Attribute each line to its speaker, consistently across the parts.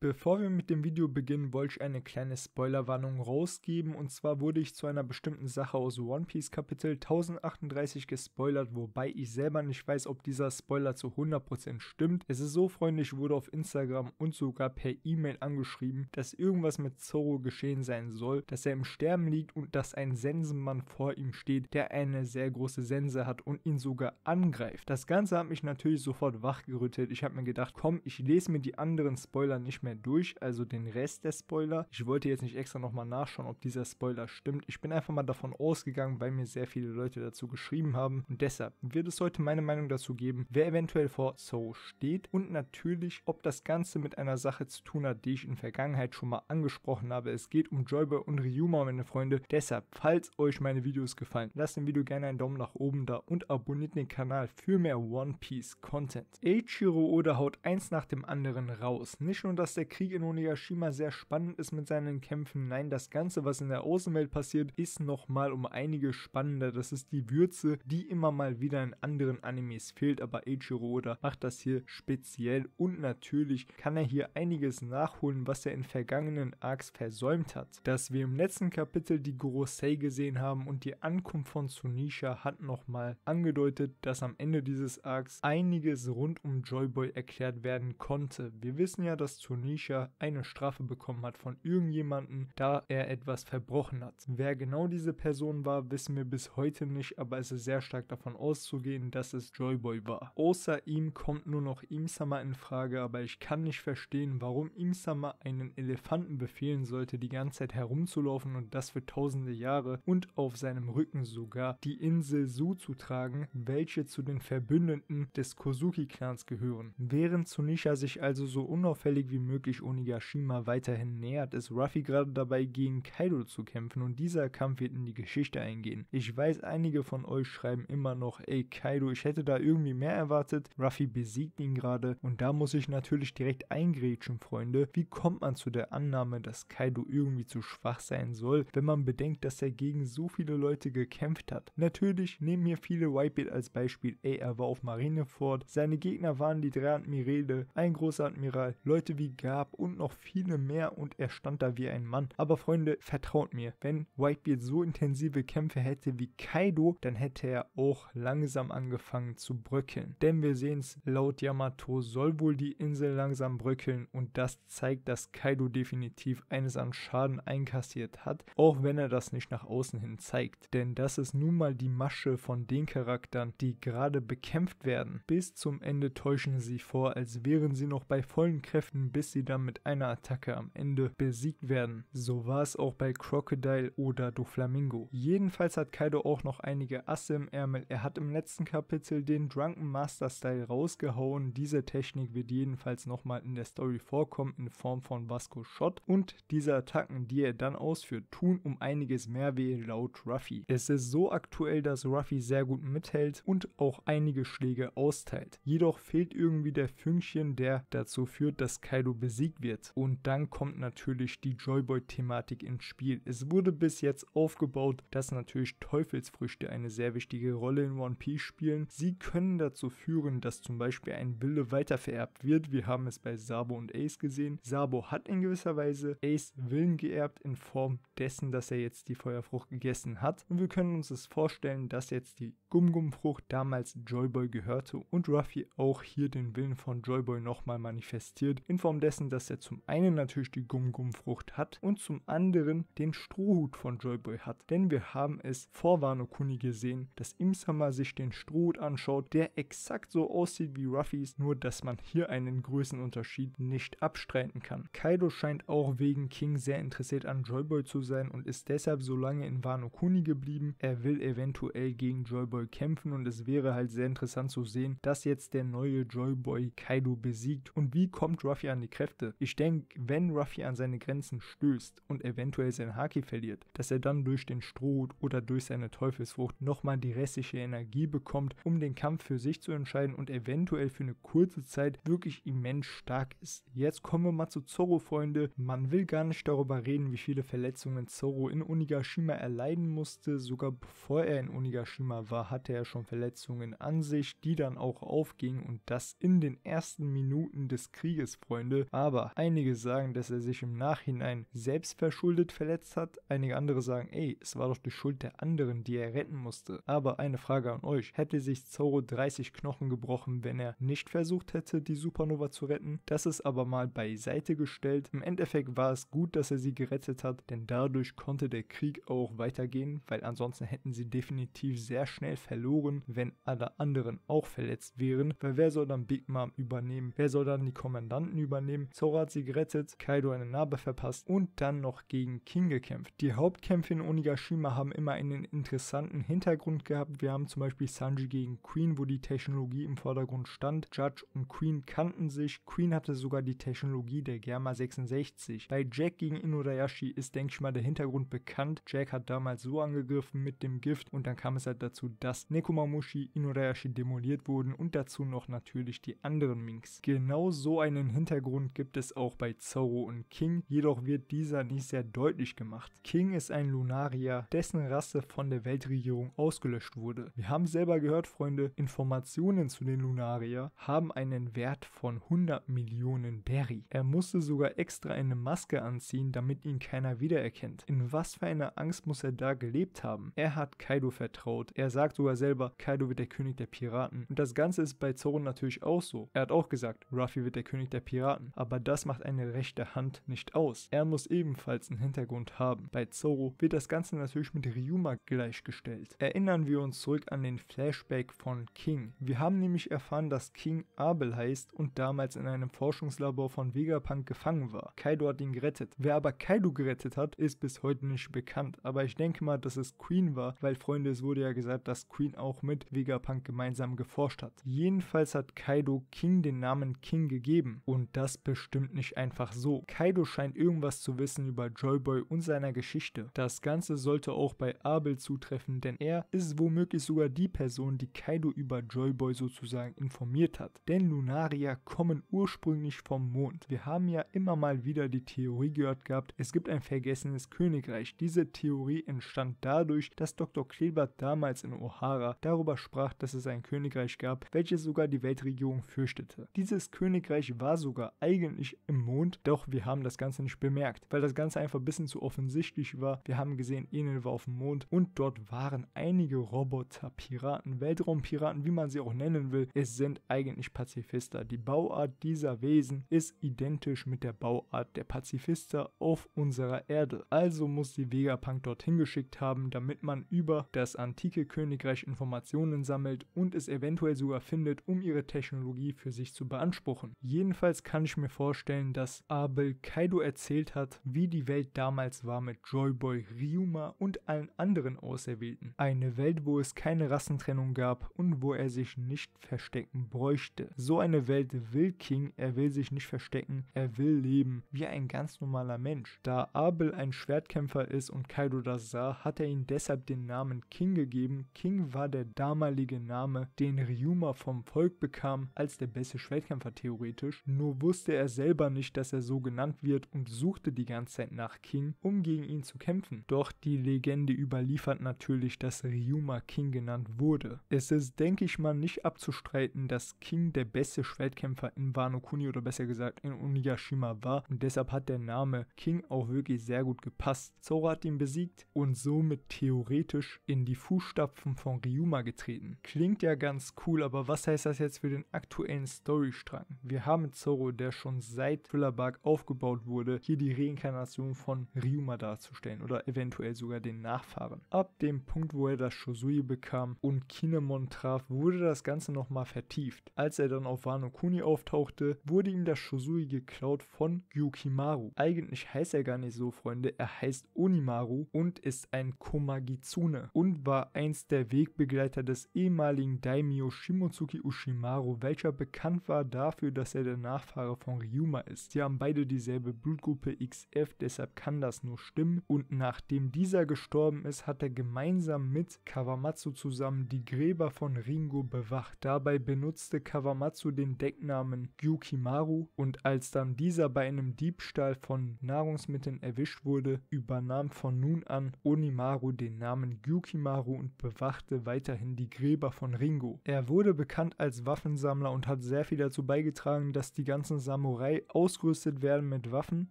Speaker 1: Bevor wir mit dem Video beginnen, wollte ich eine kleine Spoilerwarnung rausgeben und zwar wurde ich zu einer bestimmten Sache aus One Piece Kapitel 1038 gespoilert, wobei ich selber nicht weiß, ob dieser Spoiler zu 100% stimmt. Es ist so, freundlich, wurde auf Instagram und sogar per E-Mail angeschrieben, dass irgendwas mit Zoro geschehen sein soll, dass er im Sterben liegt und dass ein Sensenmann vor ihm steht, der eine sehr große Sense hat und ihn sogar angreift. Das Ganze hat mich natürlich sofort wachgerüttelt. Ich habe mir gedacht, komm, ich lese mir die anderen Spoiler nicht mehr mehr durch, also den Rest der Spoiler. Ich wollte jetzt nicht extra nochmal nachschauen, ob dieser Spoiler stimmt. Ich bin einfach mal davon ausgegangen, weil mir sehr viele Leute dazu geschrieben haben. Und deshalb wird es heute meine Meinung dazu geben, wer eventuell vor So steht und natürlich, ob das Ganze mit einer Sache zu tun hat, die ich in Vergangenheit schon mal angesprochen habe. Es geht um Joyboy und Ryuma, meine Freunde. Deshalb, falls euch meine Videos gefallen, lasst dem Video gerne einen Daumen nach oben da und abonniert den Kanal für mehr One Piece Content. Eiichiro Oda haut eins nach dem anderen raus. Nicht nur, dass der Krieg in Onigashima sehr spannend ist mit seinen Kämpfen. Nein, das Ganze, was in der Außenwelt passiert, ist nochmal um einige spannender. Das ist die Würze, die immer mal wieder in anderen Animes fehlt, aber Eiichiro Oda macht das hier speziell und natürlich kann er hier einiges nachholen, was er in vergangenen Arcs versäumt hat. Dass wir im letzten Kapitel die Gorosei gesehen haben und die Ankunft von Sunisha hat nochmal angedeutet, dass am Ende dieses Arcs einiges rund um Joyboy erklärt werden konnte. Wir wissen ja, dass Sunisha Misha eine Strafe bekommen hat von irgendjemandem, da er etwas verbrochen hat. Wer genau diese Person war, wissen wir bis heute nicht, aber es ist sehr stark davon auszugehen, dass es Joyboy war. Außer ihm kommt nur noch Imsama in Frage, aber ich kann nicht verstehen, warum Imsama einen Elefanten befehlen sollte, die ganze Zeit herumzulaufen und das für tausende Jahre und auf seinem Rücken sogar die Insel Su zu tragen, welche zu den Verbündeten des kozuki clans gehören. Während Tsunisha sich also so unauffällig wie möglich möglich Onigashima weiterhin nähert, ist Ruffy gerade dabei, gegen Kaido zu kämpfen und dieser Kampf wird in die Geschichte eingehen. Ich weiß, einige von euch schreiben immer noch, ey Kaido, ich hätte da irgendwie mehr erwartet. Ruffy besiegt ihn gerade und da muss ich natürlich direkt eingrätschen, Freunde. Wie kommt man zu der Annahme, dass Kaido irgendwie zu schwach sein soll, wenn man bedenkt, dass er gegen so viele Leute gekämpft hat? Natürlich nehmen hier viele Whitebeard als Beispiel, ey, er war auf Marineford, seine Gegner waren die drei Admirale, ein großer Admiral, Leute wie Guy gab und noch viele mehr und er stand da wie ein Mann. Aber Freunde, vertraut mir, wenn Whitebeard so intensive Kämpfe hätte wie Kaido, dann hätte er auch langsam angefangen zu bröckeln. Denn wir sehen es, laut Yamato soll wohl die Insel langsam bröckeln und das zeigt, dass Kaido definitiv eines an Schaden einkassiert hat, auch wenn er das nicht nach außen hin zeigt. Denn das ist nun mal die Masche von den Charakteren, die gerade bekämpft werden. Bis zum Ende täuschen sie vor, als wären sie noch bei vollen Kräften, bis sie sie dann mit einer Attacke am Ende besiegt werden. So war es auch bei Crocodile oder Doflamingo. Jedenfalls hat Kaido auch noch einige Asse im Ärmel. Er hat im letzten Kapitel den Drunken Master Style rausgehauen. Diese Technik wird jedenfalls nochmal in der Story vorkommen in Form von Vasco Shot und diese Attacken, die er dann ausführt, tun um einiges mehr weh laut Ruffy. Es ist so aktuell, dass Ruffy sehr gut mithält und auch einige Schläge austeilt. Jedoch fehlt irgendwie der Fünkchen, der dazu führt, dass Kaido besiegt besiegt wird. Und dann kommt natürlich die Joyboy-Thematik ins Spiel. Es wurde bis jetzt aufgebaut, dass natürlich Teufelsfrüchte eine sehr wichtige Rolle in One Piece spielen. Sie können dazu führen, dass zum Beispiel ein Wille weitervererbt wird. Wir haben es bei Sabo und Ace gesehen. Sabo hat in gewisser Weise Ace Willen geerbt in Form dessen, dass er jetzt die Feuerfrucht gegessen hat. Und wir können uns das vorstellen, dass jetzt die Gum Gum Frucht damals Joyboy gehörte und Ruffy auch hier den Willen von Joyboy nochmal manifestiert, in Form dessen, dass er zum einen natürlich die Gum Gum Frucht hat und zum anderen den Strohhut von Joyboy hat. Denn wir haben es vor Wano Kuni gesehen, dass Imsama sich den Strohhut anschaut, der exakt so aussieht wie Ruffys, nur dass man hier einen Größenunterschied nicht abstreiten kann. Kaido scheint auch wegen King sehr interessiert an Joyboy zu sein und ist deshalb so lange in Wano Kuni geblieben. Er will eventuell gegen Joyboy Joyboy kämpfen und es wäre halt sehr interessant zu sehen, dass jetzt der neue Joyboy Kaido besiegt. Und wie kommt Ruffy an die Kräfte? Ich denke, wenn Ruffy an seine Grenzen stößt und eventuell sein Haki verliert, dass er dann durch den Strohhut oder durch seine Teufelsfrucht nochmal die restliche Energie bekommt, um den Kampf für sich zu entscheiden und eventuell für eine kurze Zeit wirklich immens stark ist. Jetzt kommen wir mal zu Zorro, Freunde. Man will gar nicht darüber reden, wie viele Verletzungen Zorro in Onigashima erleiden musste, sogar bevor er in Onigashima war, hatte er schon Verletzungen an sich, die dann auch aufgingen und das in den ersten Minuten des Krieges, Freunde. Aber einige sagen, dass er sich im Nachhinein selbst verschuldet verletzt hat, einige andere sagen, ey, es war doch die Schuld der anderen, die er retten musste. Aber eine Frage an euch, hätte sich Zoro 30 Knochen gebrochen, wenn er nicht versucht hätte, die Supernova zu retten? Das ist aber mal beiseite gestellt. Im Endeffekt war es gut, dass er sie gerettet hat, denn dadurch konnte der Krieg auch weitergehen, weil ansonsten hätten sie definitiv sehr schnell verloren, wenn alle anderen auch verletzt wären, weil wer soll dann Big Mom übernehmen? Wer soll dann die Kommandanten übernehmen? Zora hat sie gerettet, Kaido eine Narbe verpasst und dann noch gegen King gekämpft. Die Hauptkämpfe in Onigashima haben immer einen interessanten Hintergrund gehabt. Wir haben zum Beispiel Sanji gegen Queen, wo die Technologie im Vordergrund stand. Judge und Queen kannten sich. Queen hatte sogar die Technologie der Germa 66. Bei Jack gegen Inodayashi ist, denke ich mal, der Hintergrund bekannt. Jack hat damals so angegriffen mit dem Gift und dann kam es halt dazu, dass dass Nekomamushi, Inoreashi demoliert wurden und dazu noch natürlich die anderen Minks. Genau so einen Hintergrund gibt es auch bei Zoro und King, jedoch wird dieser nicht sehr deutlich gemacht. King ist ein Lunarier, dessen Rasse von der Weltregierung ausgelöscht wurde. Wir haben selber gehört, Freunde, Informationen zu den Lunarier haben einen Wert von 100 Millionen Berry. Er musste sogar extra eine Maske anziehen, damit ihn keiner wiedererkennt. In was für einer Angst muss er da gelebt haben? Er hat Kaido vertraut. Er sagt sogar selber, Kaido wird der König der Piraten. Und das Ganze ist bei Zoro natürlich auch so. Er hat auch gesagt, Ruffy wird der König der Piraten. Aber das macht eine rechte Hand nicht aus. Er muss ebenfalls einen Hintergrund haben. Bei Zoro wird das Ganze natürlich mit Ryuma gleichgestellt. Erinnern wir uns zurück an den Flashback von King. Wir haben nämlich erfahren, dass King Abel heißt und damals in einem Forschungslabor von Vegapunk gefangen war. Kaido hat ihn gerettet. Wer aber Kaido gerettet hat, ist bis heute nicht bekannt. Aber ich denke mal, dass es Queen war, weil Freunde, es wurde ja gesagt, dass Queen auch mit Vegapunk gemeinsam geforscht hat. Jedenfalls hat Kaido King den Namen King gegeben und das bestimmt nicht einfach so. Kaido scheint irgendwas zu wissen über Joyboy und seiner Geschichte. Das Ganze sollte auch bei Abel zutreffen, denn er ist womöglich sogar die Person, die Kaido über Joyboy sozusagen informiert hat. Denn Lunaria kommen ursprünglich vom Mond. Wir haben ja immer mal wieder die Theorie gehört gehabt, es gibt ein vergessenes Königreich. Diese Theorie entstand dadurch, dass Dr. Kleber damals in Ohio O'Hara darüber sprach, dass es ein Königreich gab, welches sogar die Weltregierung fürchtete. Dieses Königreich war sogar eigentlich im Mond, doch wir haben das Ganze nicht bemerkt, weil das Ganze einfach ein bisschen zu offensichtlich war. Wir haben gesehen, Enel war auf dem Mond und dort waren einige Roboter, Piraten, Weltraumpiraten, wie man sie auch nennen will. Es sind eigentlich Pazifister. Die Bauart dieser Wesen ist identisch mit der Bauart der Pazifister auf unserer Erde. Also muss die Vegapunk dorthin geschickt haben, damit man über das antike Königreich erfolgreich Informationen sammelt und es eventuell sogar findet, um ihre Technologie für sich zu beanspruchen. Jedenfalls kann ich mir vorstellen, dass Abel Kaido erzählt hat, wie die Welt damals war mit Joyboy, Ryuma und allen anderen Auserwählten. Eine Welt, wo es keine Rassentrennung gab und wo er sich nicht verstecken bräuchte. So eine Welt will King, er will sich nicht verstecken, er will leben, wie ein ganz normaler Mensch. Da Abel ein Schwertkämpfer ist und Kaido das sah, hat er ihm deshalb den Namen King gegeben. King King war der damalige Name, den Ryuma vom Volk bekam, als der beste Schwertkämpfer theoretisch, nur wusste er selber nicht, dass er so genannt wird und suchte die ganze Zeit nach King, um gegen ihn zu kämpfen. Doch die Legende überliefert natürlich, dass Ryuma King genannt wurde. Es ist, denke ich mal, nicht abzustreiten, dass King der beste Schwertkämpfer in Wano Kuni oder besser gesagt in Onigashima war und deshalb hat der Name King auch wirklich sehr gut gepasst. Zora hat ihn besiegt und somit theoretisch in die Fußstapfen von Ryuma getreten. Klingt ja ganz cool, aber was heißt das jetzt für den aktuellen Storystrang? Wir haben Zoro, der schon seit Thriller Bark aufgebaut wurde, hier die Reinkarnation von Ryuma darzustellen oder eventuell sogar den Nachfahren. Ab dem Punkt, wo er das Shosui bekam und Kinemon traf, wurde das Ganze nochmal vertieft. Als er dann auf Wano Kuni auftauchte, wurde ihm das Shosui geklaut von Yukimaru. Eigentlich heißt er gar nicht so, Freunde, er heißt Onimaru und ist ein Komagitsune und war eins der Wegbegleiter des ehemaligen Daimyo Shimotsuki Ushimaru, welcher bekannt war dafür, dass er der Nachfahre von Ryuma ist. Sie haben beide dieselbe Blutgruppe XF, deshalb kann das nur stimmen. Und nachdem dieser gestorben ist, hat er gemeinsam mit Kawamatsu zusammen die Gräber von Ringo bewacht. Dabei benutzte Kawamatsu den Decknamen Gyukimaru und als dann dieser bei einem Diebstahl von Nahrungsmitteln erwischt wurde, übernahm von nun an Onimaru den Namen Gyukimaru und bewacht bewachte weiterhin die Gräber von Ringo. Er wurde bekannt als Waffensammler und hat sehr viel dazu beigetragen, dass die ganzen Samurai ausgerüstet werden mit Waffen.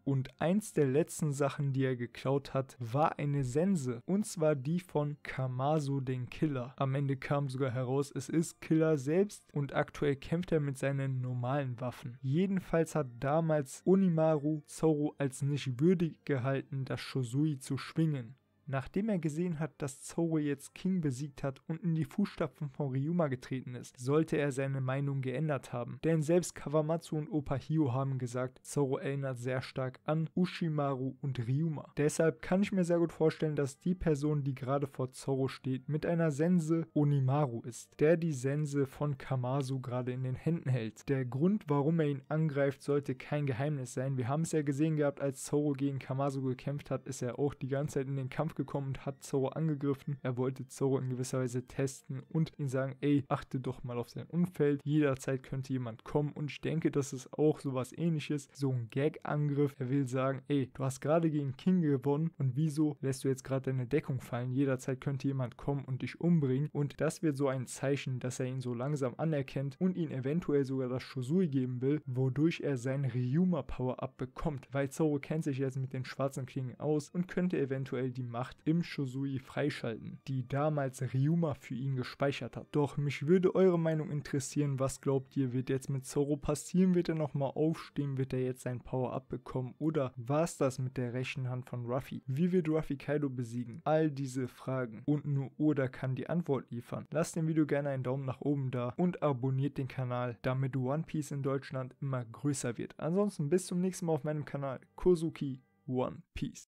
Speaker 1: Und eins der letzten Sachen, die er geklaut hat, war eine Sense. Und zwar die von Kamazo den Killer. Am Ende kam sogar heraus, es ist Killer selbst und aktuell kämpft er mit seinen normalen Waffen. Jedenfalls hat damals Onimaru Zoro als nicht würdig gehalten, das Shosui zu schwingen. Nachdem er gesehen hat, dass Zoro jetzt King besiegt hat und in die Fußstapfen von Ryuma getreten ist, sollte er seine Meinung geändert haben. Denn selbst Kawamatsu und Opa Hio haben gesagt, Zoro erinnert sehr stark an Ushimaru und Ryuma. Deshalb kann ich mir sehr gut vorstellen, dass die Person, die gerade vor Zoro steht, mit einer Sense Onimaru ist, der die Sense von Kamasu gerade in den Händen hält. Der Grund, warum er ihn angreift, sollte kein Geheimnis sein. Wir haben es ja gesehen gehabt, als Zoro gegen Kamasu gekämpft hat, ist er auch die ganze Zeit in den Kampf aufgekommen und hat Zoro angegriffen. Er wollte Zoro in gewisser Weise testen und ihn sagen, ey, achte doch mal auf sein Umfeld. Jederzeit könnte jemand kommen und ich denke, das ist auch sowas ähnliches. So ein Gag-Angriff. Er will sagen, ey, du hast gerade gegen King gewonnen und wieso lässt du jetzt gerade deine Deckung fallen? Jederzeit könnte jemand kommen und dich umbringen. Und das wird so ein Zeichen, dass er ihn so langsam anerkennt und ihn eventuell sogar das Shosui geben will, wodurch er sein Ryuma Power-Up bekommt, weil Zoro kennt sich jetzt mit den schwarzen Klingen aus und könnte eventuell die Macht Macht im Shosui freischalten, die damals Ryuma für ihn gespeichert hat. Doch mich würde eure Meinung interessieren, was glaubt ihr, wird jetzt mit Zoro passieren? Wird er nochmal aufstehen? Wird er jetzt sein Power-Up bekommen? Oder war es das mit der rechten Hand von Ruffy? Wie wird Ruffy Kaido besiegen? All diese Fragen und nur Oda kann die Antwort liefern. Lasst dem Video gerne einen Daumen nach oben da und abonniert den Kanal, damit One Piece in Deutschland immer größer wird. Ansonsten bis zum nächsten Mal auf meinem Kanal Kozuki One Piece.